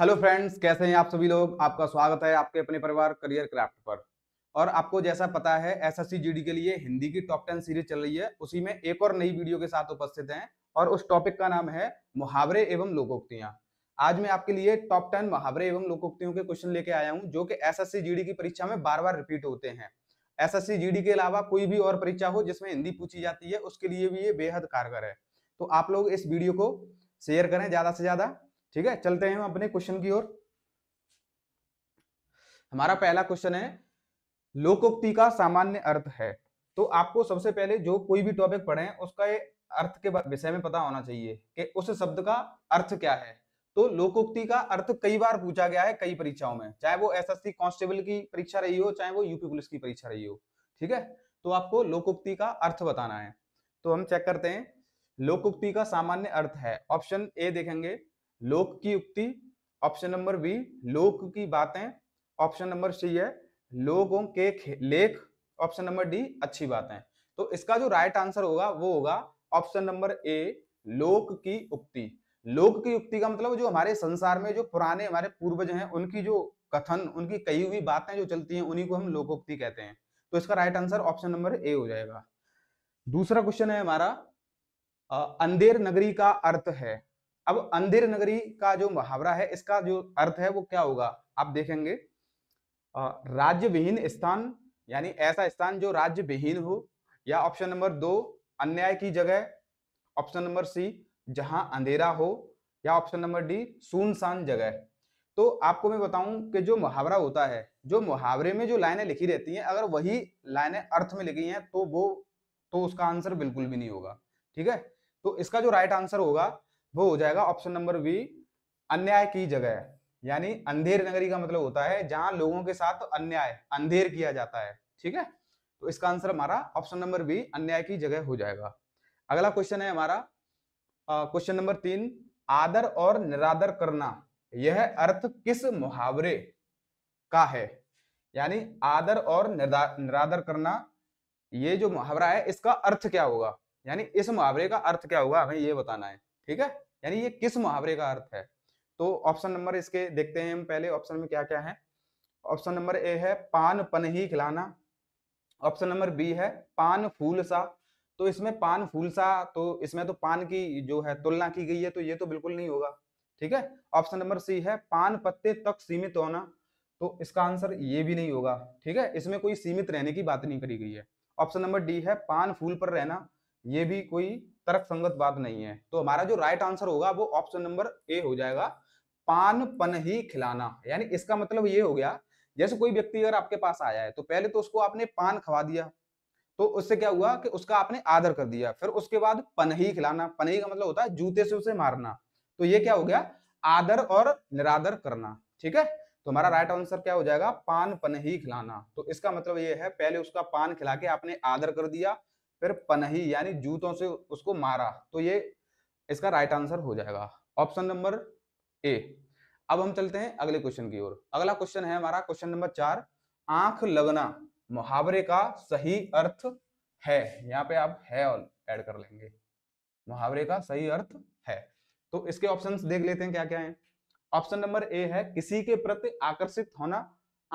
hello friends कैसे हैं आप सभी लोग आपका स्वागत है आपके अपने परिवार करियर क्राफ्ट पर और आपको जैसा पता है एसएससी जीडी के लिए हिंदी की टॉप टेन सीरीज चल रही है उसी में एक और नई वीडियो के साथ उपस्थित हैं और उस टॉपिक का नाम है मुहावरे एवं लोकोक्तियां आज मैं आपके लिए टॉप टेन मुहावरे एवं लोकोक्तियों के क्वेश्चन लेके आया हूँ जो कि एस एस की परीक्षा में बार बार रिपीट होते हैं एस एस के अलावा कोई भी और परीक्षा हो जिसमें हिंदी पूछी जाती है उसके लिए भी ये बेहद कारगर है तो आप लोग इस वीडियो को शेयर करें ज्यादा से ज्यादा ठीक है चलते हैं अपने क्वेश्चन की ओर हमारा पहला क्वेश्चन है लोकोक्ति का सामान्य अर्थ है तो आपको सबसे पहले जो कोई भी टॉपिक पढ़े उसका अर्थ के विषय में पता होना चाहिए कि उस शब्द का अर्थ क्या है तो लोकोक्ति का अर्थ कई बार पूछा गया है कई परीक्षाओं में चाहे वो एसएससी कांस्टेबल की परीक्षा रही हो चाहे वो यूपी पुलिस की परीक्षा रही हो ठीक है तो आपको लोकोक्ति का अर्थ बताना है तो हम चेक करते हैं लोकोक्ति का सामान्य अर्थ है ऑप्शन ए देखेंगे लोक की युक्ति ऑप्शन नंबर बी लोक की बातें ऑप्शन नंबर सी है लोगों के लेख ऑप्शन नंबर डी अच्छी बातें तो इसका जो राइट आंसर होगा वो होगा ऑप्शन नंबर ए लोक की उक्ति लोक की युक्ति का मतलब जो हमारे संसार में जो पुराने हमारे पूर्वज हैं उनकी जो कथन उनकी कही हुई बातें जो चलती हैं उन्हीं को हम लोकोक्ति कहते हैं तो इसका right answer option number A हो जाएगा दूसरा क्वेश्चन है हमारा अंधेर नगरी का अर्थ है अब अंधेर नगरी का जो मुहावरा है इसका जो अर्थ है वो क्या होगा आप देखेंगे राज्य विहीन स्थान यानी ऐसा स्थान जो राज्य विहीन हो या ऑप्शन नंबर दो अन्याय की जगह ऑप्शन नंबर सी जहां अंधेरा हो या ऑप्शन नंबर डी सुनसान जगह तो आपको मैं बताऊं कि जो मुहावरा होता है जो मुहावरे में जो लाइनें लिखी रहती हैं अगर वही लाइनें अर्थ में लिखी हैं तो वो तो उसका आंसर बिल्कुल भी नहीं होगा ठीक है तो इसका जो राइट आंसर होगा वो हो जाएगा ऑप्शन नंबर बी अन्याय की जगह यानी अंधेर नगरी का मतलब होता है जहां लोगों के साथ अन्याय अंधेर किया जाता है ठीक है तो इसका आंसर हमारा ऑप्शन नंबर बी अन्याय की जगह हो जाएगा अगला क्वेश्चन है हमारा क्वेश्चन नंबर तीन आदर और निरादर करना यह अर्थ किस मुहावरे का है यानी आदर और निरादर करना ये जो मुहावरा है इसका अर्थ क्या होगा यानी इस मुहावरे का अर्थ क्या होगा हमें ये बताना है ठीक है यानी ये किस मुहावरे का अर्थ है तो ऑप्शन नंबर इसके देखते हैं हम पहले ऑप्शन में क्या क्या है ऑप्शन नंबर ए है पान पन ही खिलाना ऑप्शन नंबर बी है पान फूल सा तो इसमें पान फूल सा तो इसमें तो पान की जो है तुलना की गई है तो ये तो बिल्कुल नहीं होगा ठीक है ऑप्शन नंबर सी है पान पत्ते तक सीमित होना तो इसका आंसर ये भी नहीं होगा ठीक है इसमें कोई सीमित रहने की बात नहीं करी गई है ऑप्शन नंबर डी है पान फूल पर रहना ये भी कोई तर्क संगत बात नहीं है तो हमारा जो राइट आंसर होगा वो ऑप्शन नंबर ए हो जाएगा पान पन ही खिलाना यानी इसका मतलब ये हो गया जैसे कोई व्यक्ति अगर आपके पास आया है तो पहले तो उसको आपने पान खवा दिया तो उससे क्या हुआ कि उसका आपने आदर कर दिया फिर उसके बाद पनही खिलाना पनही का मतलब होता है जूते से उसे मारना तो ये क्या हो गया आदर और निरादर करना ठीक है तो हमारा राइट आंसर क्या हो जाएगा पान पनही खिलाना तो इसका मतलब ये है पहले उसका पान खिला के आपने आदर कर दिया फिर पनही यानी जूतों से उसको मारा तो ये इसका राइट आंसर हो जाएगा ऑप्शन नंबर ए अब हम चलते हैं अगले क्वेश्चन की ओर अगला क्वेश्चन है हमारा क्वेश्चन नंबर चार आंख लगना मुहावरे का सही अर्थ है यहाँ पे आप है और ऐड कर लेंगे मुहावरे का सही अर्थ है तो इसके ऑप्शंस देख लेते हैं क्या क्या है ऑप्शन नंबर ए है किसी के प्रति आकर्षित होना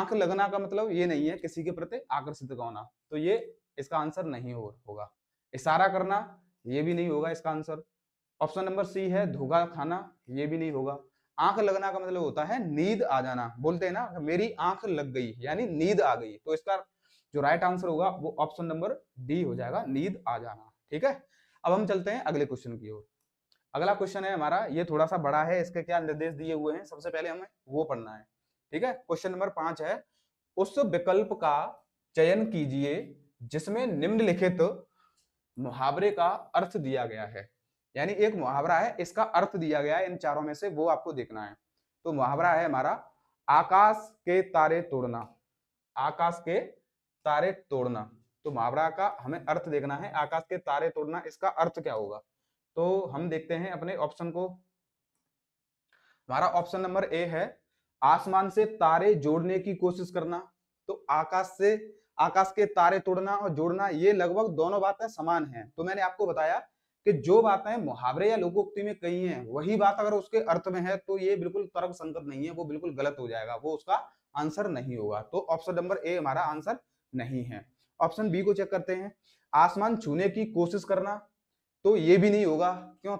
आंख लगना का मतलब ये नहीं है किसी के प्रति आकर्षित होना तो ये इसका आंसर नहीं होगा इशारा करना ये भी नहीं होगा इसका आंसर ऑप्शन नंबर सी है धोखा खाना ये भी नहीं होगा आंख लगना का मतलब होता है नींद आ जाना बोलते हैं ना मेरी आंख लग गई यानी नींद आ गई तो इसका जो राइट आंसर होगा वो ऑप्शन नंबर डी हो जाएगा नींद आ जाना ठीक है अब हम चलते हैं अगले क्वेश्चन की ओर अगला क्वेश्चन है हमारा ये थोड़ा सा बड़ा है इसके क्या निर्देश दिए हुए हैं सबसे पहले हमें वो पढ़ना है ठीक है क्वेश्चन नंबर पांच है उस विकल्प का चयन कीजिए जिसमें निम्नलिखित मुहावरे का अर्थ दिया गया है यानी एक मुहावरा है इसका अर्थ दिया गया है इन चारों में से वो आपको देखना है तो मुहावरा है हमारा आकाश के तारे तोड़ना आकाश के तारे तोड़ना तो मुहावरा का हमें अर्थ देखना है आकाश के तारे तोड़ना इसका अर्थ क्या होगा तो हम देखते हैं अपने ऑप्शन को हमारा ऑप्शन नंबर ए है आसमान से तारे जोड़ने की कोशिश करना तो आकाश से आकाश के तारे तोड़ना और जोड़ना ये लगभग दोनों बातें समान हैं तो मैंने आपको बताया कि जो बातें मुहावरे या लोकोक्ति में कही हैं वही बात अगर उसके अर्थ में है तो ये बिल्कुल तर्क संगत नहीं है वो बिल्कुल गलत हो जाएगा वो उसका आंसर नहीं होगा तो ऑप्शन नंबर ए हमारा आंसर नहीं है ऑप्शन बी को चेक करते हैं आसमान छूने की कोशिश करना तो ये भी नहीं होगा क्यों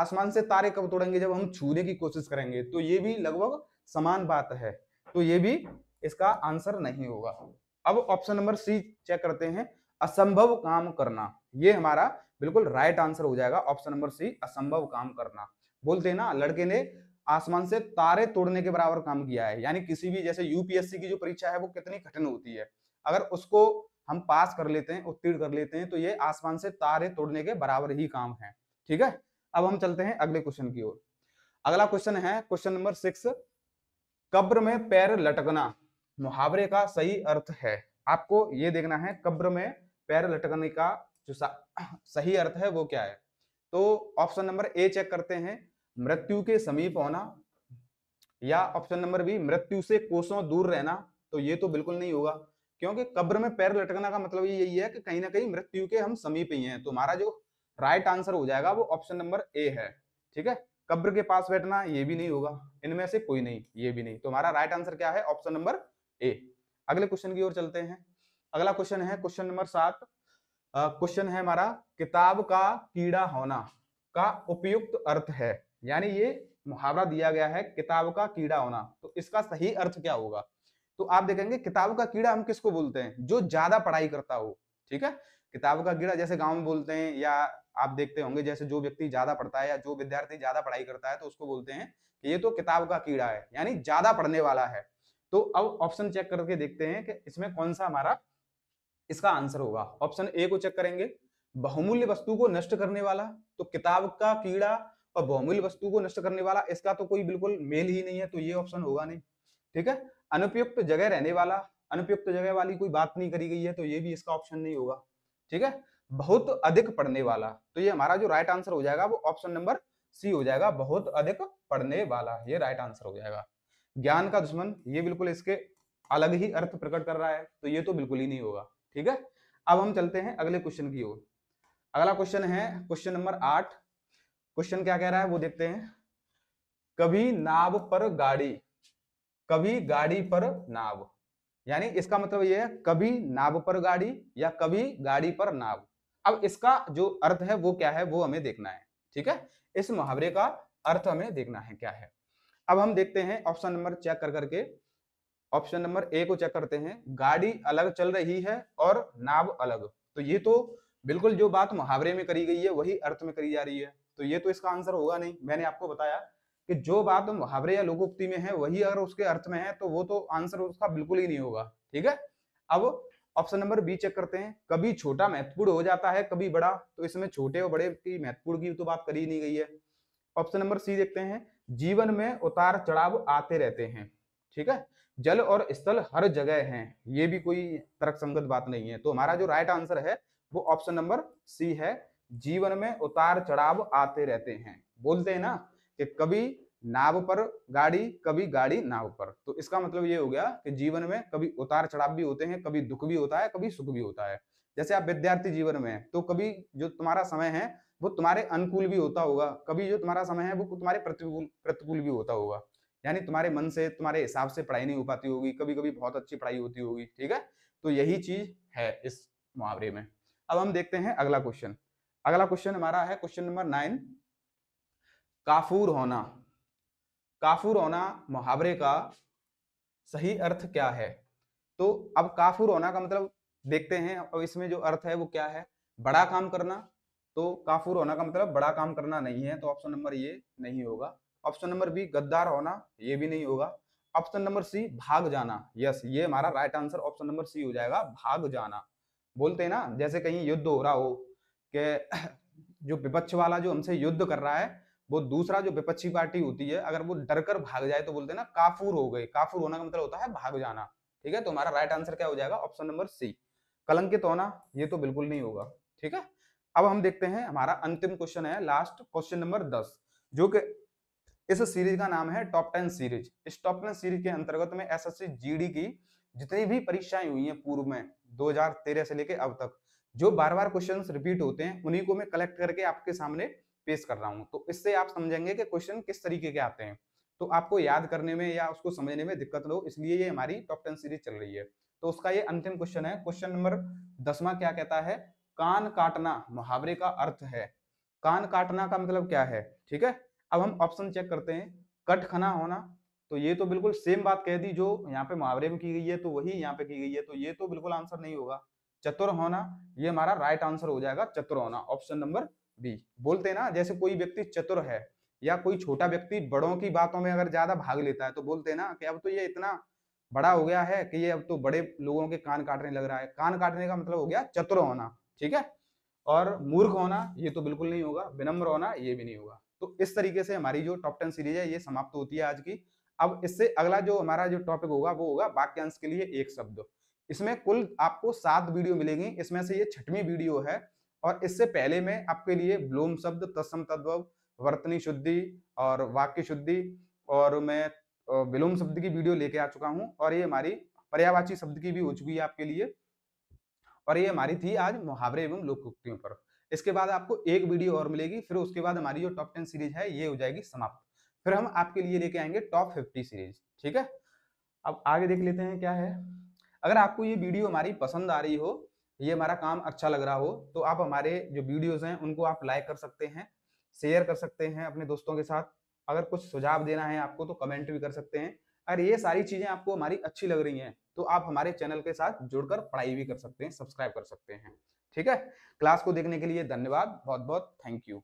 आसमान से तारे कब तोड़ेंगे जब हम छूने की कोशिश करेंगे तो ये भी लगभग समान बात है तो ये भी इसका आंसर नहीं होगा अब ऑप्शन नंबर सी चेक करते हैं असंभव काम करना ये हमारा बिल्कुल राइट आंसर हो जाएगा ऑप्शन नंबर सी असंभव काम करना बोलते हैं ना लड़के ने आसमान से तारे तोड़ने के बराबर काम किया है यानी किसी भी जैसे यूपीएससी की जो परीक्षा है वो कितनी कठिन होती है अगर उसको हम पास कर लेते हैं उत्तीर्ण कर लेते हैं तो ये आसमान से तारे तोड़ने के बराबर ही काम है ठीक है अब हम चलते हैं अगले क्वेश्चन की ओर अगला क्वेश्चन है क्वेश्चन नंबर सिक्स कब्र में पैर लटकना मुहावरे का सही अर्थ है आपको ये देखना है कब्र में पैर लटकने का जो सही अर्थ है वो क्या है तो ऑप्शन नंबर ए चेक करते हैं मृत्यु के समीप होना या ऑप्शन नंबर बी मृत्यु से कोसों दूर रहना तो ये तो बिल्कुल नहीं होगा क्योंकि कब्र में पैर लटकना का मतलब यही है कि कहीं ना कहीं मृत्यु के हम समीप ही हैं तो हमारा जो राइट आंसर हो जाएगा वो ऑप्शन नंबर ए है ठीक है कब्र के पास बैठना ये भी नहीं होगा इनमें से कोई नहीं ये भी नहीं तो हमारा राइट आंसर क्या है ऑप्शन नंबर ए अगले क्वेश्चन की ओर चलते हैं अगला क्वेश्चन है क्वेश्चन नंबर सात क्वेश्चन है हमारा किताब का कीड़ा होना का उपयुक्त अर्थ है यानी ये मुहावरा दिया गया है किताब का कीड़ा होना तो इसका सही अर्थ क्या होगा तो आप देखेंगे किताब का कीड़ा हम किसको बोलते हैं जो ज्यादा पढ़ाई करता हो ठीक है किताब का कीड़ा जैसे गांव में बोलते हैं या आप देखते होंगे जैसे जो व्यक्ति ज्यादा पढ़ता है या जो विद्यार्थी ज्यादा पढ़ाई करता है तो उसको बोलते हैं कि ये तो किताब का कीड़ा है यानी ज्यादा पढ़ने वाला है तो अब ऑप्शन चेक करके देखते हैं कि इसमें कौन सा हमारा इसका आंसर होगा ऑप्शन ए को चेक करेंगे बहुमूल्य वस्तु को नष्ट करने वाला तो किताब का कीड़ा और बहुमूल्य वस्तु को नष्ट करने वाला इसका तो कोई बिल्कुल मेल ही नहीं है तो ये ऑप्शन होगा नहीं ठीक है अनुपयुक्त जगह रहने वाला अनुपयुक्त जगह वाली कोई बात नहीं करी गई है तो ये भी इसका ऑप्शन नहीं होगा ठीक है बहुत अधिक पढ़ने वाला तो ये हमारा जो राइट आंसर हो जाएगा वो ऑप्शन नंबर सी हो जाएगा बहुत अधिक पढ़ने वाला ये राइट आंसर हो जाएगा ज्ञान का दुश्मन ये बिल्कुल इसके अलग ही अर्थ प्रकट कर रहा है तो ये तो बिल्कुल ही नहीं होगा ठीक है अब हम चलते हैं अगले क्वेश्चन की ओर अगला क्वेश्चन है क्वेश्चन नंबर आठ क्वेश्चन क्या कह रहा है वो देखते हैं कभी नाव पर गाड़ी कभी गाड़ी पर नाव यानी इसका मतलब यह है कभी नाव पर गाड़ी या कभी गाड़ी पर नाव अब इसका जो अर्थ है वो क्या है वो हमें देखना है ठीक है इस मुहावरे का अर्थ हमें देखना है क्या है अब हम देखते हैं ऑप्शन नंबर चेक कर करके ऑप्शन नंबर ए को चेक करते हैं गाड़ी अलग चल रही है और नाव अलग तो ये तो बिल्कुल जो बात मुहावरे में करी गई है वही अर्थ में करी जा रही है तो ये तो इसका आंसर होगा नहीं मैंने आपको बताया कि जो बात मुहावरे या लोकोक्ति में है वही अगर उसके अर्थ में है तो वो तो आंसर उसका बिल्कुल ही नहीं होगा ठीक है अब ऑप्शन नंबर बी चेक करते हैं कभी छोटा महत्वपूर्ण हो जाता है कभी बड़ा तो इसमें छोटे और बड़े की महत्वपूर्ण की तो बात करी नहीं गई है ऑप्शन नंबर सी देखते हैं जीवन में उतार चढ़ाव आते रहते हैं ठीक है जल और स्थल हर जगह हैं ये भी कोई तर्क संगत बात नहीं है तो हमारा जो राइट आंसर है वो ऑप्शन नंबर सी है जीवन में उतार चढ़ाव आते रहते हैं बोलते हैं ना कि कभी नाव पर गाड़ी कभी गाड़ी नाव पर तो इसका मतलब ये हो गया कि जीवन में कभी उतार चढ़ाव भी होते हैं कभी दुख भी होता है कभी सुख भी होता है जैसे आप विद्यार्थी जीवन में तो कभी जो तुम्हारा समय है वो तुम्हारे अनुकूल भी होता होगा कभी जो तुम्हारा समय है वो तुम्हारे प्रतिकूल प्रतिकूल भी होता होगा यानी तुम्हारे मन से तुम्हारे हिसाब से पढ़ाई नहीं हो पाती होगी कभी कभी बहुत अच्छी पढ़ाई होती होगी ठीक है तो यही चीज है इस मुहावरे में अब हम देखते हैं अगला क्वेश्चन अगला क्वेश्चन हमारा है क्वेश्चन नंबर नाइन काफूर होना काफूर होना मुहावरे का सही अर्थ क्या है तो अब काफूर होना का मतलब देखते हैं अब इसमें जो अर्थ है वो क्या है बड़ा काम करना तो काफूर होना का मतलब बड़ा काम करना नहीं है तो ऑप्शन नंबर ये नहीं होगा ऑप्शन नंबर बी गद्दार होना ये भी नहीं होगा ऑप्शन नंबर सी भाग जाना यस ये हमारा right answer option number C हो जाएगा भाग जाना बोलते हैं ना जैसे कहीं युद्ध हो रहा हो के जो विपक्ष वाला जो हमसे युद्ध कर रहा है वो दूसरा जो विपक्षी पार्टी होती है अगर वो डर कर भाग जाए तो बोलते ना काफूर हो गए काफूर होना का मतलब होता है भाग जाना ठीक है तो हमारा राइट आंसर क्या हो जाएगा ऑप्शन नंबर सी कलंकित होना ये तो बिल्कुल नहीं होगा ठीक है अब हम देखते हैं हमारा अंतिम क्वेश्चन है लास्ट क्वेश्चन नंबर दस जो कि इस सीरीज का नाम है टॉप टेन सीरीज इस टॉप टेन सीरीज के अंतर्गत में एस एस की जितनी भी परीक्षाएं हुई हैं पूर्व में 2013 से लेकर अब तक जो बार बार क्वेश्चन रिपीट होते हैं उन्हीं को मैं कलेक्ट करके आपके सामने पेश कर रहा हूँ तो इससे आप समझेंगे कि क्वेश्चन किस तरीके के आते हैं तो आपको याद करने में या उसको समझने में दिक्कत हो इसलिए ये हमारी टॉप टेन सीरीज चल रही है तो उसका ये अंतिम क्वेश्चन है क्वेश्चन नंबर दसवा क्या कहता है कान काटना मुहावरे का अर्थ है कान काटना का मतलब क्या है ठीक है अब हम ऑप्शन चेक करते हैं कट खना होना तो ये तो बिल्कुल सेम बात कह दी जो यहाँ पे मुहावरे में की गई है तो वही यहाँ पे की गई है तो ये तो बिल्कुल आंसर नहीं होगा चतुर होना ये हमारा राइट आंसर हो जाएगा चतुर होना ऑप्शन नंबर बी बोलते हैं ना जैसे कोई व्यक्ति चतुर है या कोई छोटा व्यक्ति बड़ों की बातों में अगर ज्यादा भाग लेता है तो बोलते हैं ना कि अब तो ये इतना बड़ा हो गया है कि ये अब तो बड़े लोगों के कान काटने लग रहा है कान काटने का मतलब हो गया चतुर होना ठीक है और मूर्ख होना ये तो बिल्कुल नहीं होगा विनम्र होना ये भी नहीं होगा तो इस तरीके से हमारी जो टॉप टेन सीरीज है ये समाप्त होती है आज की अब इससे अगला जो हमारा जो टॉपिक होगा वो होगा वाक्यांश के लिए एक शब्द इसमें कुल आपको सात वीडियो मिलेंगी इसमें से ये छठवीं वीडियो है और इससे पहले मैं आपके लिए ब्लोम शब्द तत्सम तत्व वर्तनी शुद्धि और वाक्य शुद्धि और मैं विलोम शब्द की वीडियो लेके आ चुका हूँ और ये हमारी पर्यावाची शब्द की भी हो चुकी है आपके लिए और ये हमारी थी आज मुहावरे एवं लोक उक्तियों पर इसके बाद आपको एक वीडियो और मिलेगी फिर उसके बाद हमारी जो टॉप टेन सीरीज है ये हो जाएगी समाप्त फिर हम आपके लिए लेके आएंगे टॉप फिफ्टी सीरीज ठीक है अब आगे देख लेते हैं क्या है अगर आपको ये वीडियो हमारी पसंद आ रही हो ये हमारा काम अच्छा लग रहा हो तो आप हमारे जो वीडियोज हैं उनको आप लाइक कर सकते हैं शेयर कर सकते हैं अपने दोस्तों के साथ अगर कुछ सुझाव देना है आपको तो कमेंट भी कर सकते हैं अगर ये सारी चीजें आपको हमारी अच्छी लग रही हैं तो आप हमारे चैनल के साथ जुड़कर पढ़ाई भी कर सकते हैं सब्सक्राइब कर सकते हैं ठीक है क्लास को देखने के लिए धन्यवाद बहुत बहुत थैंक यू